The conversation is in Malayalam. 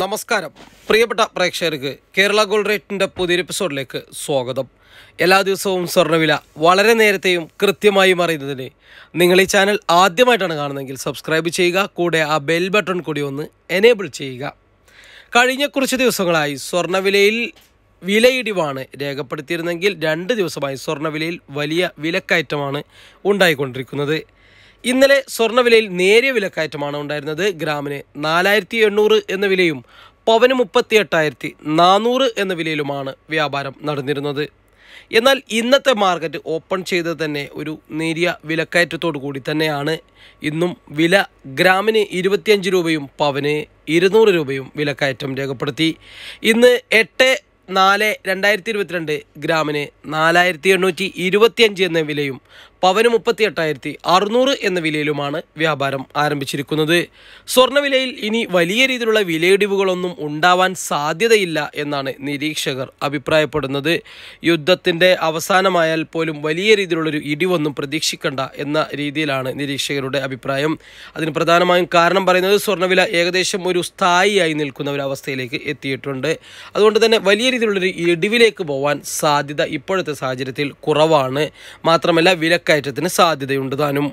നമസ്കാരം പ്രിയപ്പെട്ട പ്രേക്ഷകർക്ക് കേരള ഗോൾഡ് റേറ്റിൻ്റെ പുതിയ എപ്പിസോഡിലേക്ക് സ്വാഗതം എല്ലാ ദിവസവും സ്വർണ്ണവില വളരെ നേരത്തെയും കൃത്യമായും അറിയുന്നതിന് നിങ്ങൾ ഈ ചാനൽ ആദ്യമായിട്ടാണ് കാണുന്നതെങ്കിൽ സബ്സ്ക്രൈബ് ചെയ്യുക കൂടെ ആ ബെൽ ബട്ടൺ കൂടി ഒന്ന് എനേബിൾ ചെയ്യുക കഴിഞ്ഞ കുറച്ച് ദിവസങ്ങളായി സ്വർണ്ണവിലയിൽ വിലയിടിവാണ് രേഖപ്പെടുത്തിയിരുന്നെങ്കിൽ രണ്ട് ദിവസമായി സ്വർണ്ണവിലയിൽ വലിയ വിലക്കയറ്റമാണ് ഉണ്ടായിക്കൊണ്ടിരിക്കുന്നത് ഇന്നലെ സ്വർണ്ണവിലയിൽ നേരിയ വിലക്കയറ്റമാണ് ഉണ്ടായിരുന്നത് ഗ്രാമിന് നാലായിരത്തി എണ്ണൂറ് എന്ന വിലയും പവന് മുപ്പത്തി എട്ടായിരത്തി നാനൂറ് എന്ന വിലയിലുമാണ് വ്യാപാരം നടന്നിരുന്നത് എന്നാൽ ഇന്നത്തെ മാർക്കറ്റ് ഓപ്പൺ ചെയ്ത് തന്നെ ഒരു നേരിയ വിലക്കയറ്റത്തോടു കൂടി തന്നെയാണ് ഇന്നും വില ഗ്രാമിന് ഇരുപത്തിയഞ്ച് രൂപയും പവന് ഇരുന്നൂറ് രൂപയും വിലക്കയറ്റം രേഖപ്പെടുത്തി ഇന്ന് എട്ട് നാല് രണ്ടായിരത്തി ഇരുപത്തിരണ്ട് ഗ്രാമിന് നാലായിരത്തി എണ്ണൂറ്റി ഇരുപത്തിയഞ്ച് എന്ന വിലയും പവന് മുപ്പത്തി എട്ടായിരത്തി അറുന്നൂറ് എന്ന വിലയിലുമാണ് വ്യാപാരം ആരംഭിച്ചിരിക്കുന്നത് സ്വർണ്ണവിലയിൽ ഇനി വലിയ രീതിയിലുള്ള വിലയിടിവുകളൊന്നും ഉണ്ടാവാൻ സാധ്യതയില്ല എന്നാണ് നിരീക്ഷകർ അഭിപ്രായപ്പെടുന്നത് യുദ്ധത്തിൻ്റെ അവസാനമായാൽ പോലും വലിയ രീതിയിലുള്ളൊരു ഇടിവൊന്നും പ്രതീക്ഷിക്കേണ്ട എന്ന രീതിയിലാണ് നിരീക്ഷകരുടെ അഭിപ്രായം അതിന് പ്രധാനമായും കാരണം പറയുന്നത് സ്വർണ്ണവില ഏകദേശം ഒരു സ്ഥായിയായി നിൽക്കുന്ന ഒരു അവസ്ഥയിലേക്ക് എത്തിയിട്ടുണ്ട് അതുകൊണ്ട് തന്നെ വലിയ രീതിയിലുള്ളൊരു ഇടിവിലേക്ക് പോവാൻ സാധ്യത ഇപ്പോഴത്തെ സാഹചര്യത്തിൽ കുറവാണ് മാത്രമല്ല വില കയറ്റത്തിന് സാധ്യതയുണ്ട് താനും